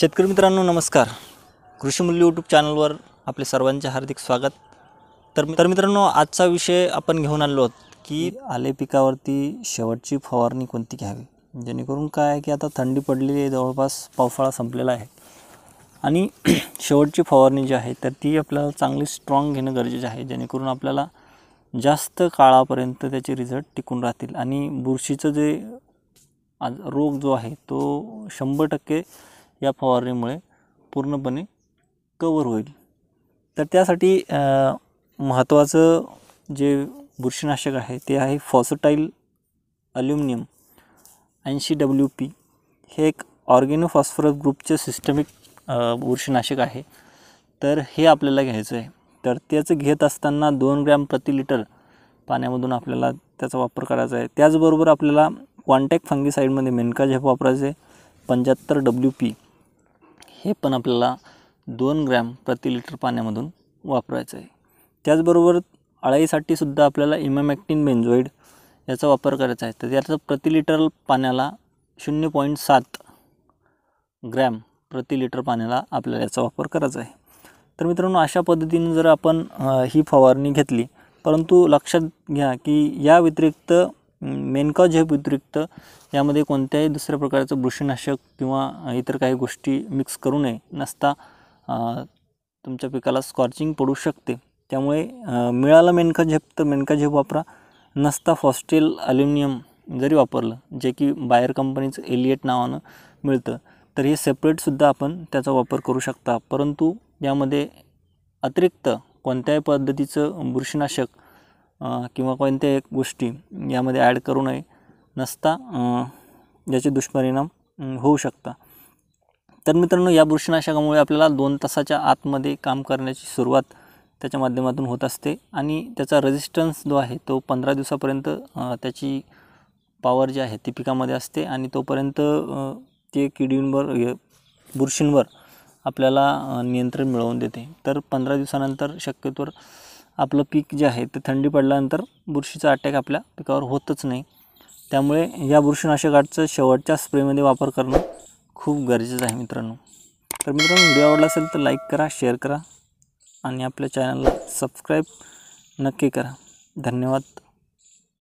शेतकरी मित्रांनो नमस्कार कृषी मूल्य यूट्यूब चॅनलवर आपले सर्वांचे हार्दिक स्वागत तर तर मित्रांनो आजचा विषय आपण घेऊन आलो आहोत की आले पिकावरती शेवटची फवारणी कोणती घ्यावी जेणेकरून काय आहे की आता थंडी पडलेली आहे जवळपास पावसाळा संपलेला आहे आणि शेवटची फवारणी जी आहे तर ती आपल्याला चांगली स्ट्रॉंग घेणं गरजेचं आहे जेणेकरून आपल्याला जास्त काळापर्यंत त्याचे रिझल्ट टिकून राहतील आणि बुरशीचं जे रोग जो आहे तो शंभर टक्के या फवारणीमुळे पूर्णपणे कवर होईल तर त्यासाठी महत्त्वाचं जे बुरशीनाशक आहे ते आहे फॉसोटाईल अल्युमिनियम ऐंशी डब्ल्यू पी हे एक ऑर्गेनोफॉस्फरस ग्रुपचे सिस्टमिक बुरशीनाशक आहे तर हे आपल्याला घ्यायचं आहे तर त्याचं घेत असताना दोन ग्रॅम प्रति लिटर पाण्यामधून आपल्याला त्याचा वापर करायचा आहे त्याचबरोबर आपल्याला कॉन्टॅक्ट फंगीसाईडमध्ये मेनका झेप वापरायचं आहे पंच्याहत्तर डब्ल्यू पी हे पण आपल्याला दोन ग्रॅम प्रति लिटर पाण्यामधून वापरायचं आहे त्याचबरोबर अळाईसाठीसुद्धा सुद्धा आपल्याला इमॅमॅक्टिन बेन्झोईड याचा वापर करायचा आहे तर याचं प्रति लिटर पाण्याला शून्य पॉईंट सात ग्रॅम प्रति लिटर पाण्याला आपल्याला याचा वापर करायचा आहे तर मित्रांनो अशा पद्धतीने जर आपण ही फवारणी घेतली परंतु लक्षात घ्या की या व्यतिरिक्त मेनका हे व्यतिरिक्त यामध्ये कोणत्याही दुसऱ्या प्रकारचं बुरशीनाशक किंवा इतर काही गोष्टी मिक्स करू नये नसता तुमच्या पिकाला स्कॉर्चिंग पडू शकते त्यामुळे मिळालं मेनका झेप तर मेनका झेप वापरा नसता फॉस्टेल अल्युमिनियम जरी वापरलं जे की बाहेर कंपनीचं एलिएट नावानं मिळतं तर हे सेपरेटसुद्धा आपण त्याचा वापर करू शकता परंतु यामध्ये अतिरिक्त कोणत्याही पद्धतीचं बुरशीनाशक किंवा कोणत्याही गोष्टी यामध्ये ॲड करू नये नसता ज्याचे दुष्परिणाम होऊ शकता तर मित्रांनो या बुरशीनाशकामुळे आपल्याला दोन तासाच्या आतमध्ये काम करण्याची सुरुवात त्याच्या माध्यमातून होत असते आणि त्याचा रेजिस्टन्स जो आहे तो पंधरा दिवसापर्यंत त्याची पॉवर जी आहे ती पिकामध्ये असते आणि तोपर्यंत ते किडींवर बुरशींवर आपल्याला नियंत्रण मिळवून देते तर पंधरा दिवसानंतर शक्यतोवर आपलं पीक जे आहे ते थंडी पडल्यानंतर बुरशीचा अटॅक आपल्या पिकावर होतच नाही त्यामुळे या बुरशीनाशकाचं शेवटच्या स्प्रेमध्ये वापर करणं खूप गरजेचं आहे मित्रांनो तर मित्रांनो व्हिडिओ आवडला असेल तर लाईक करा शेअर करा आणि आपल्या चॅनलला सबस्क्राईब नक्की करा धन्यवाद